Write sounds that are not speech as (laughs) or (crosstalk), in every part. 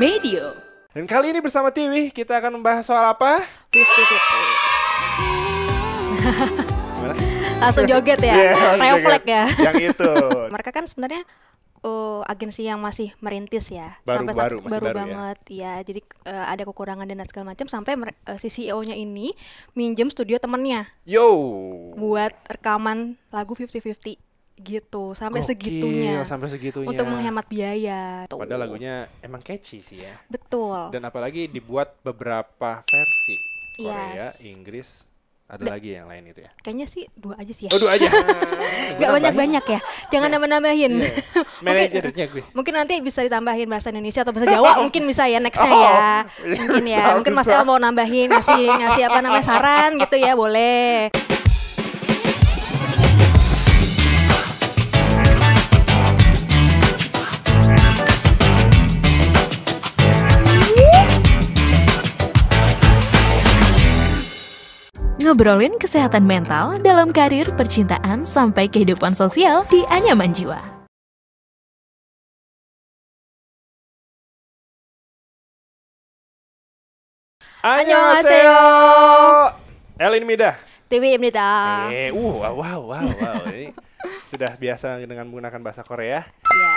Media. Dan kali ini bersama Tiwi kita akan membahas soal apa? Fifty Fifty. (laughs) Langsung joget ya, yeah, reflek ya. Yang itu. (laughs) Mereka kan sebenarnya uh, agensi yang masih merintis ya baru sampai baru, masih baru, baru ya. banget ya, ya jadi uh, ada kekurangan dan segala macam sampai uh, si CEO-nya ini minjem studio temennya yo buat rekaman lagu Fifty Fifty gitu sampai Gokil, segitunya sampai segitunya untuk menghemat biaya tuh. padahal lagunya emang catchy sih ya betul dan apalagi dibuat beberapa versi Korea yes. Inggris ada lagi yang lain itu ya kayaknya sih dua aja sih ya oh, dua aja (laughs) nggak banyak banyak ya jangan iya. nambah nambahin yeah. Iya. (laughs) manajernya gue mungkin nanti bisa ditambahin bahasa Indonesia atau bahasa Jawa (laughs) mungkin bisa ya nextnya oh. ya mungkin ya mungkin Mas El mau nambahin ngasih ngasih apa namanya saran gitu ya boleh Ngobrolin kesehatan mental dalam karir percintaan sampai kehidupan sosial di Anyaman Jiwa. Annyeonghaseyo. Elin Midah. Tiwi Imnita. Eh, uh, wow, wow, wow, wow. Ini sudah biasa dengan menggunakan bahasa Korea. Yeah.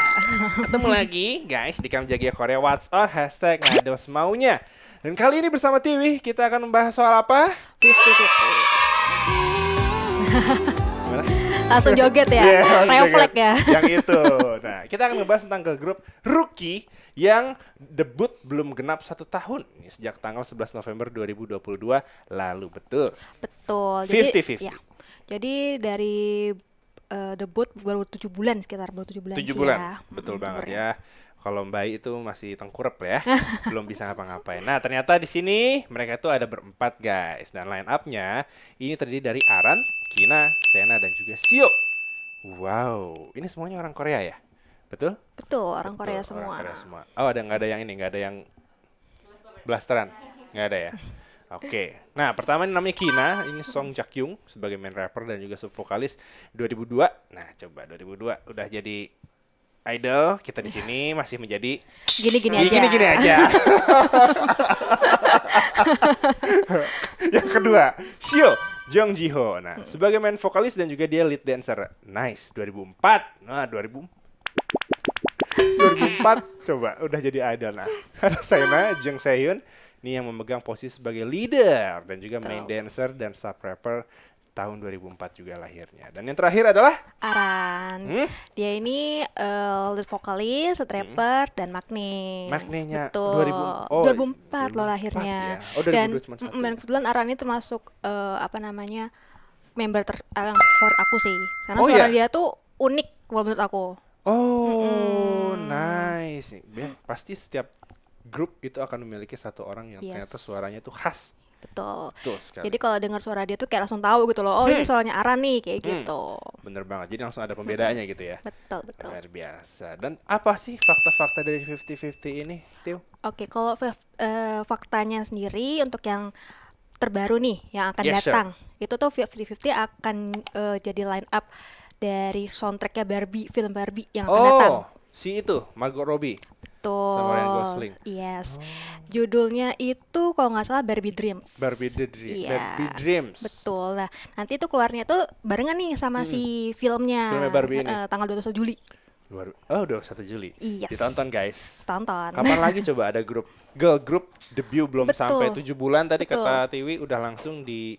Ketemu lagi guys di Jagia Korea What's Or Hashtag Ngado Semaunya Dan kali ini bersama Tiwi kita akan membahas soal apa? 50-50 Langsung joget ya, yeah, reflek ya Yang itu Nah kita akan membahas tentang ke grup Rookie Yang debut belum genap satu tahun Sejak tanggal 11 November 2022 lalu Betul Betul 50-50 ya. Jadi dari uh, debut baru tujuh bulan sekitar baru tujuh bulan. Tujuh bulan, ya. betul hmm, banget ya. Kalau Mbak itu masih tengkurap ya, (laughs) belum bisa ngapa-ngapain. Nah ternyata di sini mereka itu ada berempat guys dan line upnya ini terdiri dari Aran, Kina, Sena dan juga Sio. Wow, ini semuanya orang Korea ya? Betul? Betul, orang Betul, Korea semua. Orang Korea semua. Oh, ada nggak ada yang ini, nggak ada yang blasteran? Nggak ada ya. (laughs) Oke, okay. nah pertama ini namanya Kina, ini Song Jakyung sebagai main rapper dan juga sub vokalis 2002. Nah coba 2002 udah jadi idol kita di sini (laughs) masih menjadi gini-gini aja. Gini-gini aja. (laughs) Yang kedua, Sio Jung Jiho. Nah, sebagai main vokalis dan juga dia lead dancer. Nice, 2004. Nah, 2004 2004 coba udah jadi idol nah. karena (laughs) saya Jung Sehyun, ini yang memegang posisi sebagai leader dan juga Tau. main dancer dan sub rapper tahun 2004 juga lahirnya. Dan yang terakhir adalah Aran. Hmm? Dia ini uh, lead vokalis, hmm. rapper hmm. dan makne. Maknenya Betul. 2000, oh, 2004, 2004 loh lahirnya. Ya. Oh, dan, dan kebetulan Aran ini termasuk uh, apa namanya? member ter uh, for aku sih. Karena oh, suara iya? dia tuh unik menurut aku. Oh, mm -hmm. nice. Ya, pasti setiap grup itu akan memiliki satu orang yang yes. ternyata suaranya tuh khas betul, betul jadi kalau dengar suara dia tuh kayak langsung tahu gitu loh oh hmm. ini suaranya Ara nih kayak hmm. gitu bener banget jadi langsung ada pembedaannya gitu ya (laughs) betul betul luar biasa dan apa sih fakta-fakta dari Fifty Fifty ini Tio? oke okay, kalau uh, faktanya sendiri untuk yang terbaru nih yang akan yes, datang sir. itu tuh Fifty Fifty akan uh, jadi line up dari soundtracknya Barbie film Barbie yang akan oh. datang si itu Margot Robbie. Betul. Sama Ryan Gosling. Yes. Oh. Judulnya itu kalau nggak salah Barbie Dreams. Barbie the Dream. Iya. Yeah. Barbie Dreams. Betul. Nah, nanti itu keluarnya tuh barengan nih sama hmm. si filmnya. Filmnya Barbie ini. Uh, tanggal 21 Juli. Luar, oh, udah satu Juli. Yes. Ditonton guys. Tonton. Kapan lagi (laughs) coba ada grup girl group debut belum Betul. sampai tujuh bulan tadi Betul. kata Tiwi udah langsung di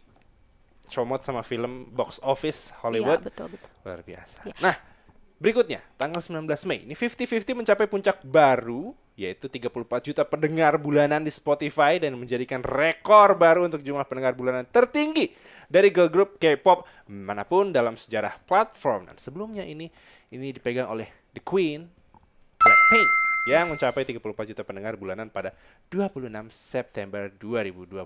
comot sama film box office iya, Hollywood. Iya, betul, betul. Luar biasa. Ya. Nah, Berikutnya, tanggal 19 Mei, ini 50-50 mencapai puncak baru, yaitu 34 juta pendengar bulanan di Spotify dan menjadikan rekor baru untuk jumlah pendengar bulanan tertinggi dari girl group K-pop manapun dalam sejarah platform. Dan sebelumnya ini ini dipegang oleh The Queen, Blackpink, yang mencapai 34 juta pendengar bulanan pada 26 September 2022.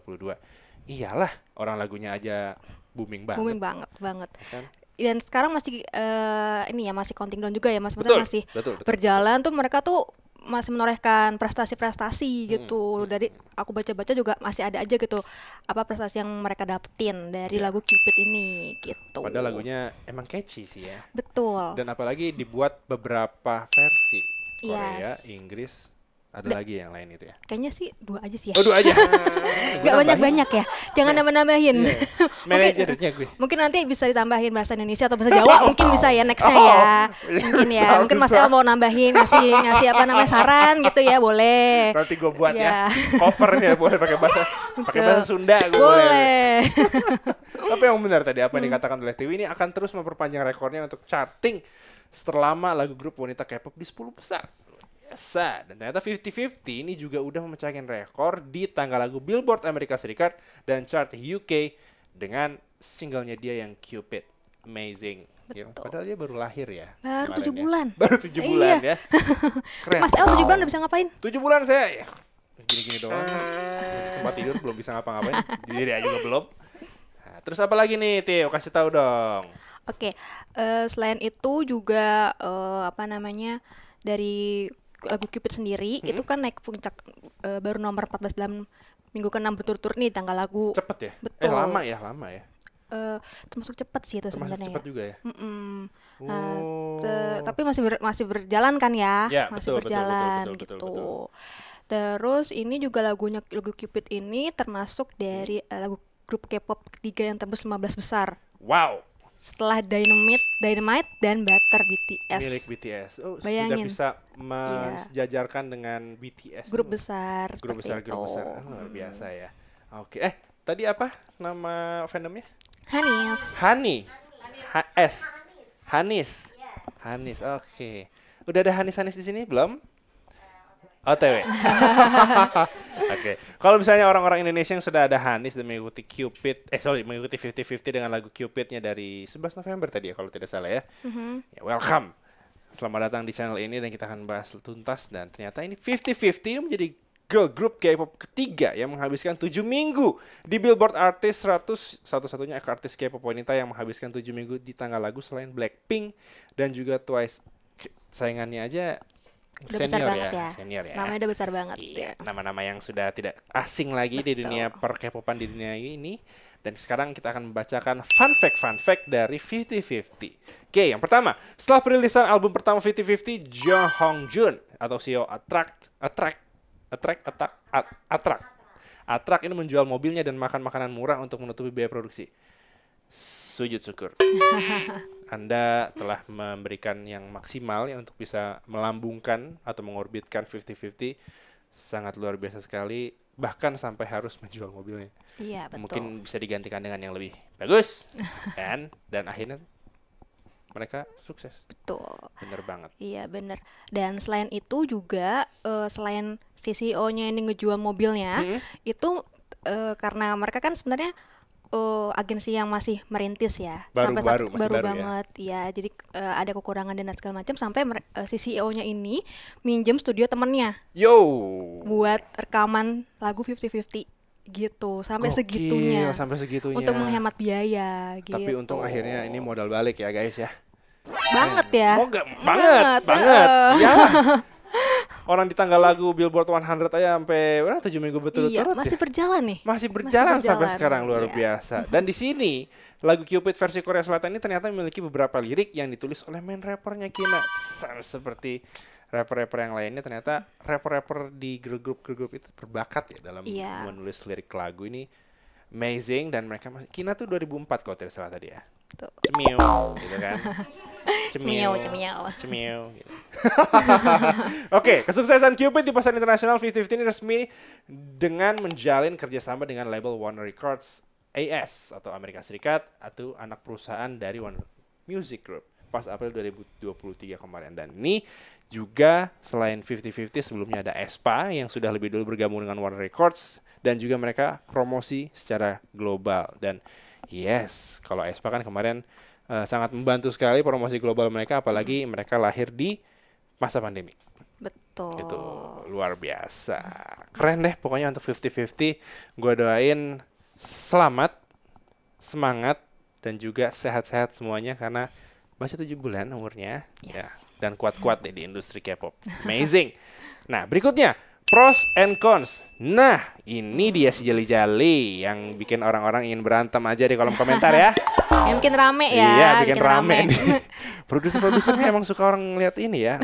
Iyalah, orang lagunya aja booming banget. Booming banget, banget. Iya kan? dan sekarang masih uh, ini ya masih counting down juga ya mas betul, masih betul, betul, berjalan betul. tuh mereka tuh masih menorehkan prestasi-prestasi hmm, gitu hmm. dari hmm. aku baca-baca juga masih ada aja gitu apa prestasi yang mereka dapetin dari yeah. lagu Cupid ini gitu. Padahal lagunya emang catchy sih ya. Betul. Dan apalagi dibuat beberapa versi Korea, yes. Inggris, ada lagi yang lain itu ya? Kayaknya sih dua aja sih ya. Oh, dua aja. Enggak (laughs) banyak-banyak ya. Jangan nambah-nambahin. Yeah. Iya. (laughs) manajernya gue. Mungkin nanti bisa ditambahin bahasa Indonesia atau bahasa Jawa, (laughs) mungkin bisa ya nextnya oh. ya. Mungkin ya. Mungkin Mas El mau nambahin ngasih ngasih apa namanya saran gitu ya, boleh. Nanti gue buat ya. Iya. Covernya boleh pakai bahasa pakai bahasa Sunda gue boleh. Tapi yang benar tadi apa yang hmm. dikatakan oleh Tiwi ini akan terus memperpanjang rekornya untuk charting setelah lama lagu grup wanita K-pop di 10 besar sad. Dan ternyata 50-50 ini juga udah memecahkan rekor di tangga lagu Billboard Amerika Serikat dan chart UK dengan singlenya dia yang Cupid. Amazing. Ya, padahal dia baru lahir ya. Baru ya. tujuh bulan. Baru tujuh eh, bulan iya. ya. (laughs) Mas El tujuh bulan udah bisa ngapain? Tujuh bulan saya ya gini-gini doang. Tempat tidur belum bisa ngapa-ngapain. Diri aja juga belum. Nah, terus apa lagi nih Tio? Kasih tahu dong. Oke, okay. uh, eh, selain itu juga uh, apa namanya dari lagu Cupid sendiri hmm. itu kan naik puncak uh, baru nomor 14 dalam minggu ke-6 berturut-turut nih tanggal lagu. Cepet ya? Eh, betul. Eh lama ya, lama ya. Uh, termasuk cepat sih itu sebenarnya. cepat juga ya. Mm -mm. Oh. Nah, te- tapi masih ber masih berjalan kan ya? ya masih betul, berjalan betul, betul, betul, gitu. Betul, betul, betul. Terus ini juga lagunya lagu Cupid ini termasuk dari hmm. lagu grup K-pop ketiga yang tembus 15 besar. Wow setelah Dynamite, Dynamite dan Butter BTS. Milik BTS. Oh, Bayangin. sudah bisa iya. menjajarkan yeah. dengan BTS. Grup besar. Grup besar, itu. grup besar. Oh, luar hmm. biasa ya. Oke. Eh, tadi apa nama fandomnya? Hanis. Hani. H S. Hanis. Hanis. Oke. Okay. Udah ada Hanis Hanis di sini belum? OTW. (laughs) Oke. Okay. Kalau misalnya orang-orang Indonesia yang sudah ada Hanis dan mengikuti Cupid, eh sorry, mengikuti 50-50 dengan lagu Cupidnya dari 11 November tadi ya kalau tidak salah ya. Mm-hmm. ya welcome. Selamat datang di channel ini dan kita akan bahas tuntas dan ternyata ini 50-50 menjadi girl group K-pop ketiga yang menghabiskan 7 minggu di Billboard Artis 100 satu-satunya artis K-pop wanita yang menghabiskan 7 minggu di tangga lagu selain Blackpink dan juga Twice saingannya aja udah senior besar ya, banget ya. Senior ya. Namanya udah besar banget iya, ya. Nama-nama yang sudah tidak asing lagi Betul. di dunia perkepopan di dunia ini. Dan sekarang kita akan membacakan fun fact fun fact dari 5050. Oke, yang pertama, setelah perilisan album pertama 5050, Jo Hong Jun atau CEO Attract Attract Attract Attract Attract Attract ini menjual mobilnya dan makan makanan murah untuk menutupi biaya produksi. Sujud syukur. (laughs) Anda telah memberikan yang maksimal ya untuk bisa melambungkan atau mengorbitkan 50-50 sangat luar biasa sekali bahkan sampai harus (laughs) menjual mobilnya. Iya, betul. Mungkin bisa digantikan dengan yang lebih bagus. dan (laughs) dan akhirnya mereka sukses. Betul. Bener banget. Iya, bener. Dan selain itu juga uh, selain CCO-nya e ini ngejual mobilnya, hmm. itu uh, karena mereka kan sebenarnya uh, agensi yang masih merintis ya baru sampai baru, masih baru, baru ya? banget ya, ya jadi uh, ada kekurangan dan segala macam sampai uh, si CEO-nya ini minjem studio temennya yo buat rekaman lagu Fifty Fifty gitu sampai Gokil, segitunya sampai segitunya untuk menghemat biaya gitu. tapi untung akhirnya ini modal balik ya guys ya banget ya oh, banget banget, banget. Uh. ya (laughs) Orang di tanggal lagu Billboard 100 aja sampai berapa tujuh minggu betul turut Iya, masih ya. berjalan nih. Masih berjalan, masih berjalan sampai sekarang luar iya. biasa. Dan di sini lagu Cupid versi Korea Selatan ini ternyata memiliki beberapa lirik yang ditulis oleh main rappernya Kina seperti rapper-rapper yang lainnya ternyata rapper-rapper di grup-grup itu berbakat ya dalam iya. menulis lirik lagu ini amazing dan mereka Kina tuh 2004 kalau tidak salah tadi ya. Tuh. Miu, gitu kan. (laughs) cemil cemil cemil gitu. (laughs) Oke, okay, kesuksesan Cupid di pasar internasional V15 resmi dengan menjalin kerjasama dengan label Warner Records AS atau Amerika Serikat atau anak perusahaan dari Warner Music Group pas April 2023 kemarin dan ini juga selain 50-50 sebelumnya ada Espa yang sudah lebih dulu bergabung dengan Warner Records dan juga mereka promosi secara global dan yes kalau Espa kan kemarin Eh, sangat membantu sekali promosi global mereka apalagi hmm. mereka lahir di masa pandemi. Betul. Itu luar biasa. Keren deh pokoknya untuk 50-50. Gue doain selamat, semangat dan juga sehat-sehat semuanya karena masih tujuh bulan umurnya ya, yes. ya dan kuat-kuat deh di industri K-pop. Amazing. (laughs) nah, berikutnya Pros and cons. Nah, ini dia si jali-jali yang bikin orang-orang ingin berantem aja di kolom komentar ya. (laughs) yang bikin rame ya. Iya, bikin, bikin rame. rame. (laughs) Produser-produsernya emang suka orang ngeliat ini ya. (laughs)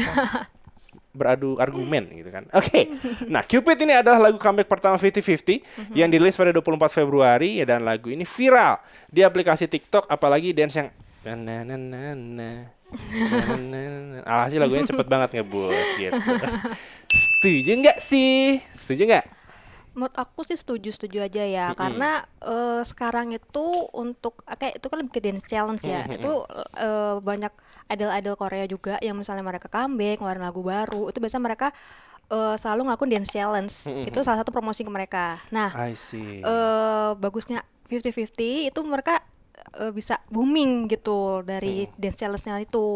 beradu argumen gitu kan. Oke. Okay. Nah, Cupid ini adalah lagu comeback pertama 50-50 mhm. yang dirilis pada 24 Februari dan lagu ini viral di aplikasi TikTok apalagi dance yang Nah, nah, nah, sih lagunya cepet banget ngebus gitu. Setuju nggak sih? Setuju nggak? Menurut aku sih setuju-setuju aja ya, mm-hmm. karena uh, sekarang itu untuk kayak itu kan lebih ke dance challenge ya, mm-hmm. itu uh, banyak idol-idol Korea juga yang misalnya mereka comeback ngeluarin lagu baru, itu biasanya mereka uh, selalu ngakuin dance challenge, mm-hmm. itu salah satu promosi ke mereka. Nah, Uh, bagusnya Fifty Fifty itu mereka uh, bisa booming gitu dari hmm. dance challenge itu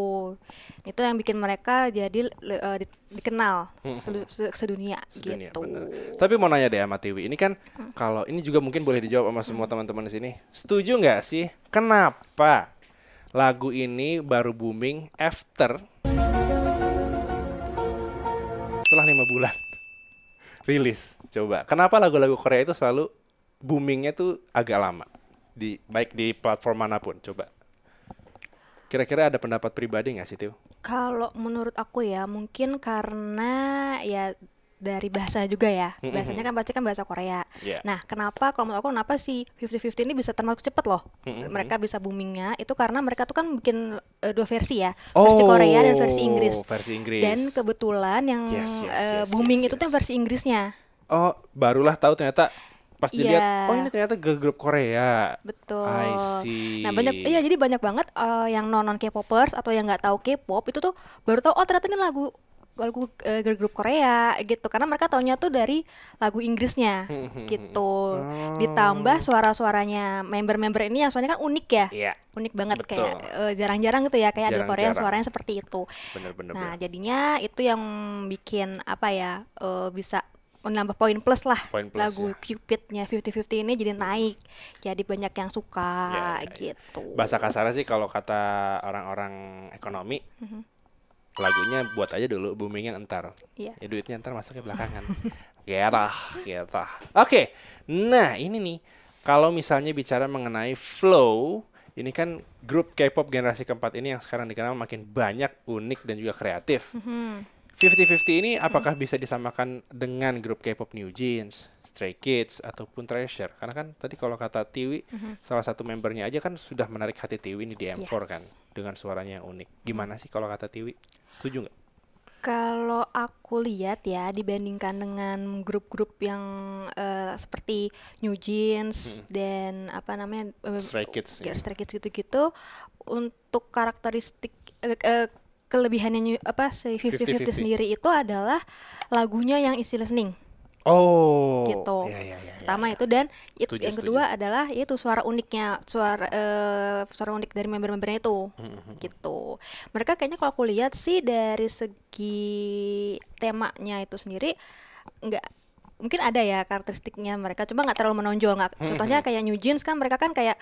itu yang bikin mereka jadi uh, di, dikenal hmm. sedu, sedunia, sedunia gitu. Bener. Tapi mau nanya deh sama Tiwi, ini kan hmm. kalau ini juga mungkin boleh dijawab sama semua hmm. teman-teman di sini. Setuju nggak sih? Kenapa lagu ini baru booming after setelah lima bulan (laughs) rilis? Coba, kenapa lagu-lagu Korea itu selalu boomingnya tuh agak lama? di baik di platform manapun coba kira-kira ada pendapat pribadi nggak sih Tio? Kalau menurut aku ya mungkin karena ya dari bahasa juga ya biasanya bahasanya kan pasti kan bahasa Korea. Yeah. Nah kenapa kalau menurut aku kenapa sih Fifty Fifty ini bisa termasuk cepet loh mereka bisa boomingnya itu karena mereka tuh kan bikin uh, dua versi ya versi oh, Korea dan versi Inggris. Versi Inggris. Dan kebetulan yang yes, yes, eh, yes, uh, booming yes, yes. itu tuh versi Inggrisnya. Oh, barulah tahu ternyata pas iya. dilihat yeah. oh ini ternyata girl group Korea betul I see. nah banyak iya jadi banyak banget uh, yang non non K-popers atau yang nggak tahu K-pop itu tuh baru tahu oh ternyata ini lagu lagu uh, girl group Korea gitu karena mereka taunya tuh dari lagu Inggrisnya (laughs) gitu oh. ditambah suara-suaranya member-member ini yang suaranya kan unik ya yeah. unik banget Betul. kayak jarang eh, jarang-jarang gitu ya kayak ada Korea yang suaranya seperti itu bener, bener, nah bener. jadinya itu yang bikin apa ya uh, bisa menambah poin plus lah point plus, lagu ya. Cupidnya Fifty Fifty ini jadi naik jadi banyak yang suka ya, ya, ya. gitu bahasa kasarnya sih kalau kata orang-orang ekonomi mm-hmm. lagunya buat aja dulu boomingnya entar yeah. ya duitnya entar masuknya belakangan (laughs) gerah gitu oke nah ini nih kalau misalnya bicara mengenai flow ini kan grup K-pop generasi keempat ini yang sekarang dikenal makin banyak unik dan juga kreatif mm-hmm 50-50 ini hmm. apakah bisa disamakan dengan grup K-pop New Jeans, Stray Kids ataupun Treasure? Karena kan tadi kalau kata Tiwi, mm -hmm. salah satu membernya aja kan sudah menarik hati Tiwi ini di M4 yes. kan dengan suaranya yang unik. Gimana hmm. sih kalau kata Tiwi? Setuju nggak? Kalau aku lihat ya dibandingkan dengan grup-grup yang uh, seperti New Jeans hmm. dan apa namanya uh, Stray Kids, ya, Stray Kids gitu-gitu, untuk karakteristik uh, uh, kelebihannya apa si Fifty Fifty sendiri itu adalah lagunya yang easy listening. Oh. Gitu. Ya, ya, ya, Pertama ya, ya. itu dan itu yang kedua setuju. adalah itu suara uniknya, suara uh, suara unik dari member-membernya itu. Mm-hmm. Gitu. Mereka kayaknya kalau aku lihat sih dari segi temanya itu sendiri nggak mungkin ada ya karakteristiknya mereka cuma nggak terlalu menonjol nggak mm-hmm. contohnya kayak New Jeans kan mereka kan kayak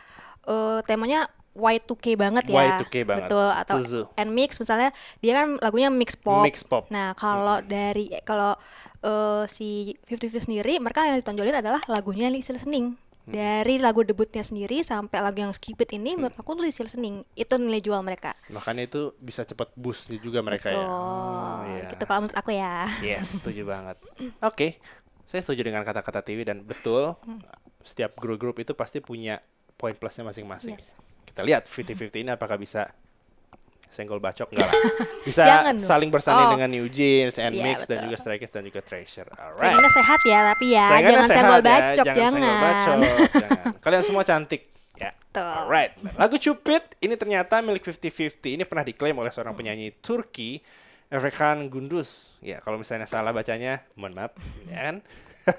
uh, temanya Y2K banget ya. Y2K banget. Betul atau Tuzu. and mix misalnya dia kan lagunya mix pop. Mix pop. Nah, kalau hmm. dari kalau uh, si Fifty Fifty sendiri mereka yang ditonjolin adalah lagunya listening. Hmm. Dari lagu debutnya sendiri sampai lagu yang Skip It ini hmm. menurut aku tuh listening itu nilai jual mereka. Makanya itu bisa cepat boost juga mereka ya. Betul. ya. Oh, yeah. Gitu kalau menurut aku ya. Yes, (laughs) setuju banget. Oke. Okay. Saya setuju dengan kata-kata TV dan betul mm. setiap grup-grup itu pasti punya poin plusnya masing-masing. Yes kita lihat 50-50 ini apakah bisa senggol bacok enggak lah. (laughs) Bisa saling bersanding oh. dengan New Jeans, and iya, Mix betul. dan juga Strikers dan juga Treasure. Alright. Saya sehat ya, tapi ya, ya jangan senggol bacok, ya. jangan. jangan. Senggol bacok, jangan. Kalian semua cantik. Ya. Betul. Alright. Lagu Cupid ini ternyata milik 50-50. Ini pernah diklaim oleh seorang penyanyi Turki, Efrekan Gundus. Ya, kalau misalnya salah bacanya, mohon maaf. Ya kan?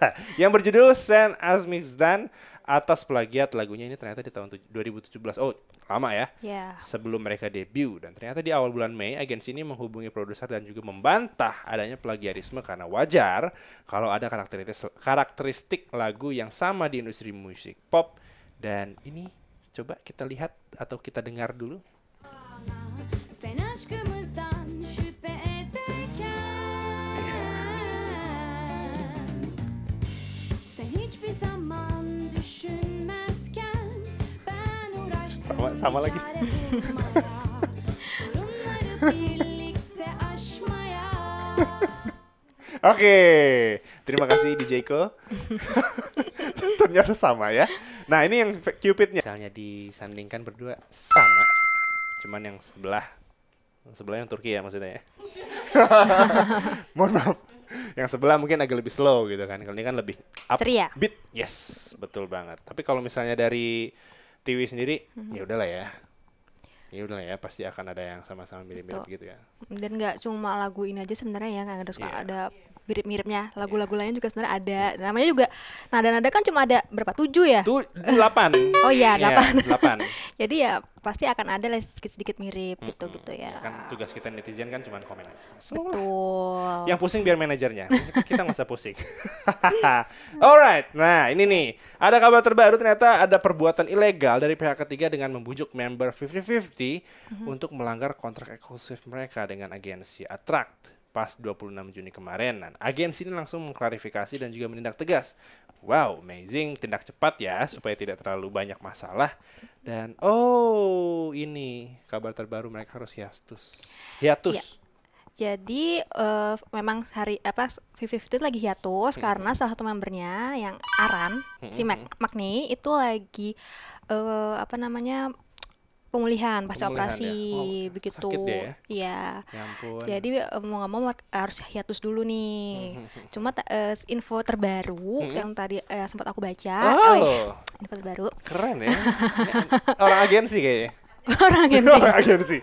(laughs) Yang berjudul Sen Azmizdan atas plagiat lagunya ini ternyata di tahun 2017. Oh, lama ya. Yeah. Sebelum mereka debut dan ternyata di awal bulan Mei agensi ini menghubungi produser dan juga membantah adanya plagiarisme karena wajar kalau ada karakteristik karakteristik lagu yang sama di industri musik pop dan ini coba kita lihat atau kita dengar dulu. sama, sama lagi (laughs) Oke, terima kasih DJ Ko. (laughs) Ternyata sama ya. Nah ini yang Cupidnya. Misalnya disandingkan berdua sama, cuman yang sebelah, sebelah yang Turki ya maksudnya ya. (laughs) Mohon maaf. Yang sebelah mungkin agak lebih slow gitu kan. Kalau ini kan lebih up Ceria. beat. Yes, betul banget. Tapi kalau misalnya dari Tiwi sendiri hmm. ya udahlah ya ya udahlah ya pasti akan ada yang sama-sama mirip-mirip gitu ya dan nggak cuma lagu ini aja sebenarnya ya nggak iya. ada yeah. ada mirip-miripnya iya. lagu-lagu lain juga sebenarnya ada namanya juga nada-nada kan cuma ada berapa tujuh ya tuh delapan (laughs) oh iya, iya delapan delapan (laughs) jadi ya pasti akan ada sedikit-sedikit mirip mm-hmm. gitu gitu ya. ya. kan tugas kita netizen kan cuma komen aja so, betul yang pusing biar manajernya (laughs) kita nggak usah pusing alright nah ini nih ada kabar terbaru ternyata ada perbuatan ilegal dari pihak ketiga dengan membujuk member Fifty Fifty mm-hmm. untuk melanggar kontrak eksklusif mereka dengan agensi Attract pas 26 Juni kemarin. Dan nah, agensi ini langsung mengklarifikasi dan juga menindak tegas. Wow, amazing, tindak cepat ya supaya tidak terlalu banyak masalah. Dan oh, ini kabar terbaru mereka harus hiatus. Hiatus. Ya. Jadi uh, memang hari apa Vivi itu lagi hiatus hmm. karena salah satu membernya yang Aran hmm. si hmm, Mac hmm. Magni itu lagi uh, apa namanya pemulihan pasca ya. operasi ya. oh, begitu deh ya, ya. ya jadi eh, mau nggak mau harus hiatus dulu nih (laughs) cuma uh, info terbaru hmm. yang tadi uh, sempat aku baca oh, oh ya. info terbaru keren ya (laughs) orang agensi kayaknya (laughs) orang agensi orang agensi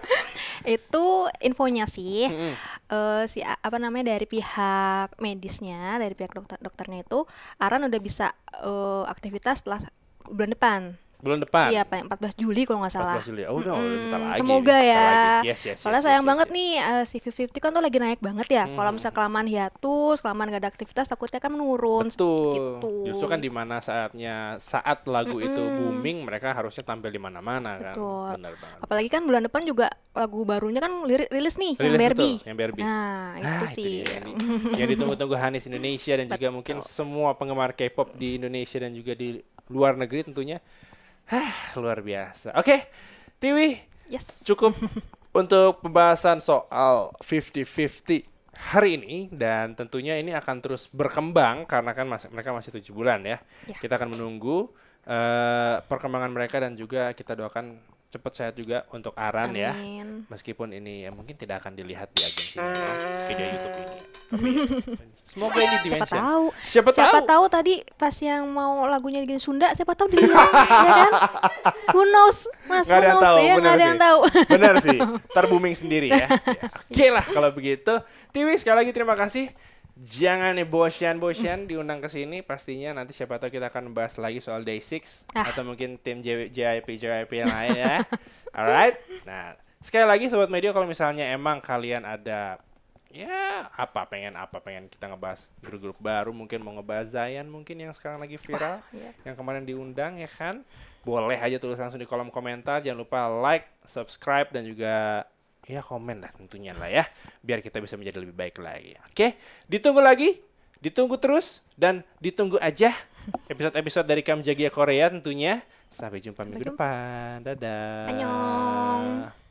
itu infonya sih hmm. uh, si apa namanya dari pihak medisnya dari pihak dokter dokternya itu Aran udah bisa uh, aktivitas setelah bulan depan bulan depan. Iya, Pak, 14 Juli kalau nggak salah. 14 Juli. Oh, udah, mm -hmm. lagi. Semoga ya. Lagi. Yes, yes, Soalnya yes, sayang yes, banget yes, nih uh, si 50 kan tuh lagi naik banget ya. Hmm. Kalau misalnya kelamaan hiatus, kelamaan gak ada aktivitas takutnya kan menurun. Betul. Gitu. Justru kan di mana saatnya saat lagu mm -hmm. itu booming, mereka harusnya tampil di mana-mana kan. Betul. Benar banget. Apalagi kan bulan depan juga lagu barunya kan rilis nih, rilis yang Berbi. yang Barbie. Nah, ah, itu itu sih. dia, yang ditunggu-tunggu Hanis Indonesia dan juga mungkin semua penggemar K-pop di Indonesia dan juga di luar negeri tentunya Hah, luar biasa. Oke, okay, Tiwi. Yes. Cukup (laughs) untuk pembahasan soal 50-50 hari ini dan tentunya ini akan terus berkembang karena kan masih, mereka masih tujuh bulan ya. ya. Kita akan menunggu uh, perkembangan mereka dan juga kita doakan cepat sehat juga untuk Aran ya. Amin. ya. Meskipun ini ya mungkin tidak akan dilihat di agensi video YouTube ini. Semoga ini dimensi. Siapa tahu. Siapa, siapa tahu. tahu tadi pas yang mau lagunya bikin Sunda, siapa tahu di ya kan? Who knows, Mas? Gak who knows? Tahu, ya, gak ada yang tahu. Benar sih. (laughs) Ntar booming sendiri ya. ya. Oke okay lah kalau begitu. Tiwi sekali lagi terima kasih. Jangan nih bosian bosan diundang ke sini pastinya nanti siapa tahu kita akan bahas lagi soal Day 6 ah. atau mungkin tim JIP JIP yang lain ya. Alright. Nah, sekali lagi sobat media kalau misalnya emang kalian ada ya apa pengen apa pengen kita ngebahas grup-grup baru mungkin mau ngebahas Zayan mungkin yang sekarang lagi viral iya. yang kemarin diundang ya kan boleh aja tulis langsung di kolom komentar jangan lupa like subscribe dan juga ya komen lah tentunya lah ya biar kita bisa menjadi lebih baik lagi oke ditunggu lagi ditunggu terus dan ditunggu aja episode-episode dari Kamjagia Korea tentunya sampai jumpa minggu depan dadah Annyeong.